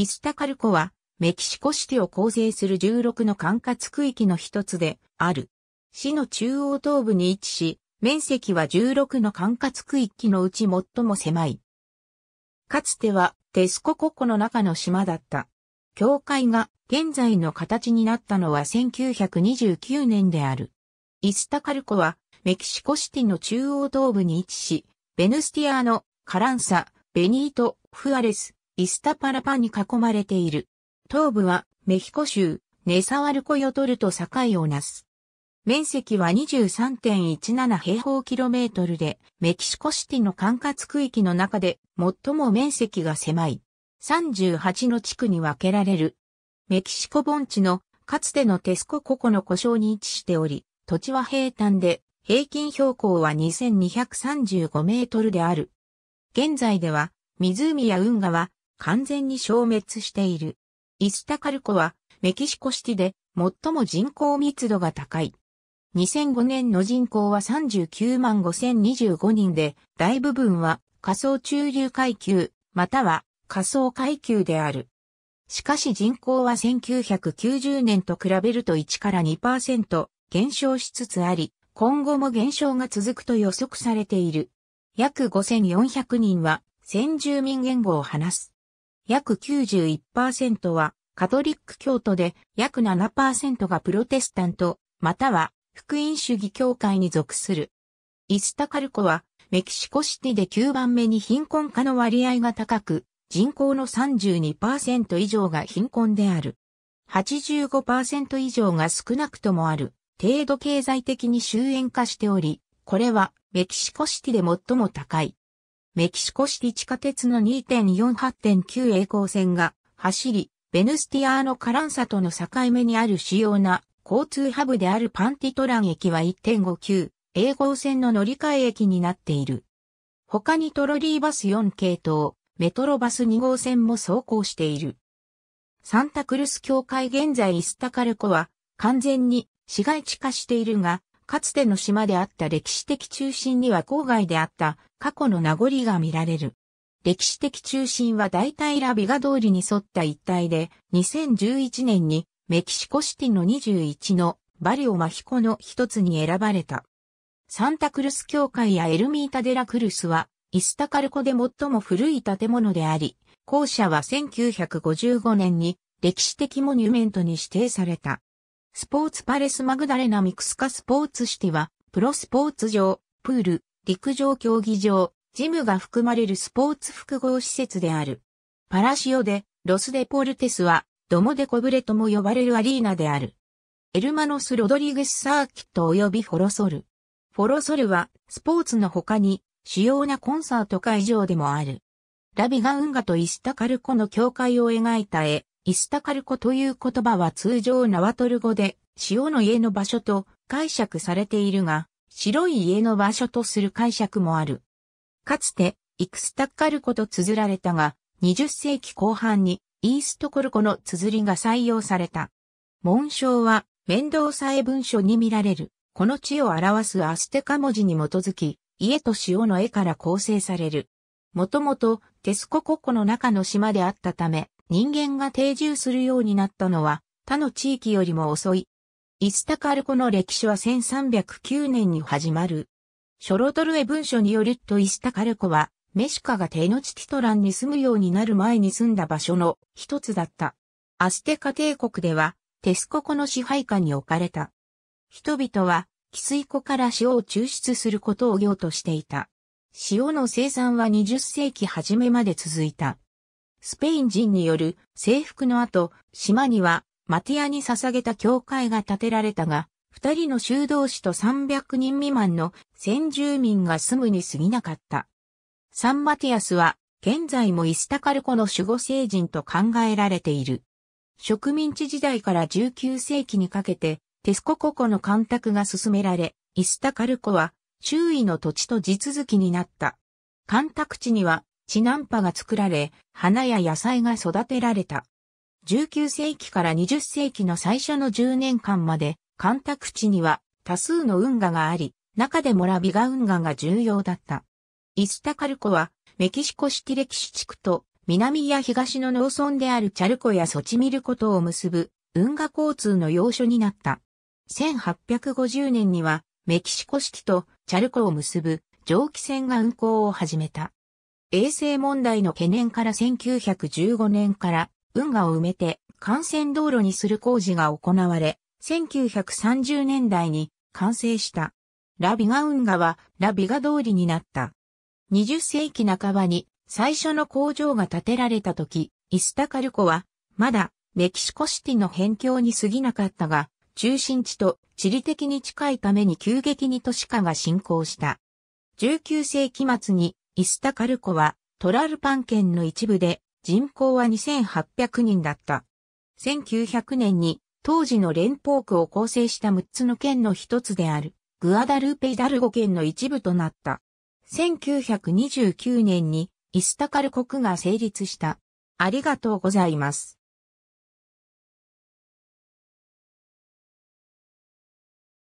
イスタカルコは、メキシコシティを構成する16の管轄区域の一つである。市の中央東部に位置し、面積は16の管轄区域のうち最も狭い。かつてはテスコココの中の島だった。教会が現在の形になったのは1929年である。イスタカルコはメキシコシティの中央東部に位置し、ベヌスティアーノ、カランサ、ベニート、フアレス、イスタパラパに囲まれている。東部はメヒコ州、ネサワルコヨトルと境をなす。面積は23.17平方キロメートルで、メキシコシティの管轄区域の中で最も面積が狭い。38の地区に分けられる。メキシコ盆地のかつてのテスコココの故障に位置しており、土地は平坦で、平均標高は2235メートルである。現在では、湖や運河は完全に消滅している。イスタカルコはメキシコシティで最も人口密度が高い。2005年の人口は39万5025人で、大部分は仮想中流階級、または仮想階級である。しかし人口は1990年と比べると1から2%減少しつつあり、今後も減少が続くと予測されている。約5400人は先住民言語を話す。約91%はカトリック教徒で約7%がプロテスタント、または福音主義教会に属する。イスタカルコはメキシコシティで9番目に貧困化の割合が高く、人口の32%以上が貧困である。85%以上が少なくともある程度経済的に終焉化しており、これはメキシコシティで最も高いメキシコシティ地下鉄の2.48.9栄光線が走り、ベヌスティアーノ・カランサとの境目にある主要な交通ハブであるパンティトラン駅は1.59栄光線の乗り換え駅になっている。他にトロリーバス4系統、メトロバス2号線も走行している。サンタクルス教会現在イスタカルコは完全に市街地化しているが、かつての島であった歴史的中心には郊外であった過去の名残が見られる。歴史的中心は大体ラビガ通りに沿った一帯で、2011年にメキシコシティの21のバリオマヒコの一つに選ばれた。サンタクルス教会やエルミータデラクルスは、イスタカルコで最も古い建物であり、校舎は1955年に歴史的モニュメントに指定された。スポーツパレスマグダレナミクスカスポーツシティは、プロスポーツ場、プール、陸上競技場、ジムが含まれるスポーツ複合施設である。パラシオで、ロスデポルテスは、ドモデコブレとも呼ばれるアリーナである。エルマノス・ロドリゲスサーキット及びフォロソル。フォロソルは、スポーツの他に、主要なコンサート会場でもある。ラビガウンガとイスタカルコの境界を描いた絵、イスタカルコという言葉は通常ナワトル語で、潮の家の場所と解釈されているが、白い家の場所とする解釈もある。かつて、イクスタッカルコと綴られたが、20世紀後半にイーストコルコの綴りが採用された。紋章は、面倒さえ文書に見られる、この地を表すアステカ文字に基づき、家と塩の絵から構成される。もともと、テスコココの中の島であったため、人間が定住するようになったのは、他の地域よりも遅いイスタカルコの歴史は1309年に始まる。ショロトルエ文書によるとイスタカルコは、メシカがテノチティトランに住むようになる前に住んだ場所の一つだった。アステカ帝国では、テスココの支配下に置かれた。人々は、ス水湖から塩を抽出することを業としていた。塩の生産は20世紀初めまで続いた。スペイン人による征服の後、島にはマティアに捧げた教会が建てられたが、二人の修道士と300人未満の先住民が住むに過ぎなかった。サンマティアスは、現在もイスタカルコの守護聖人と考えられている。植民地時代から19世紀にかけて、テスコココの干拓が進められ、イスタカルコは周囲の土地と地続きになった。干拓地には地南波が作られ、花や野菜が育てられた。19世紀から20世紀の最初の10年間まで、干拓地には多数の運河があり、中でもラビガ運河が重要だった。イスタカルコは、メキシコ式歴史地区と、南や東の農村であるチャルコやソチミルコとを結ぶ、運河交通の要所になった。1850年には、メキシコ式とチャルコを結ぶ蒸気船が運航を始めた。衛生問題の懸念から1915年から運河を埋めて幹線道路にする工事が行われ、1930年代に完成した。ラビガ運河はラビガ通りになった。20世紀半ばに最初の工場が建てられた時、イスタカルコはまだメキシコシティの辺境に過ぎなかったが、中心地と地理的に近いために急激に都市化が進行した。19世紀末にイスタカルコはトラルパン県の一部で人口は2800人だった。1900年に当時の連邦区を構成した6つの県の一つであるグアダルーペイダルゴ県の一部となった。1929年にイスタカル国が成立した。ありがとうございます。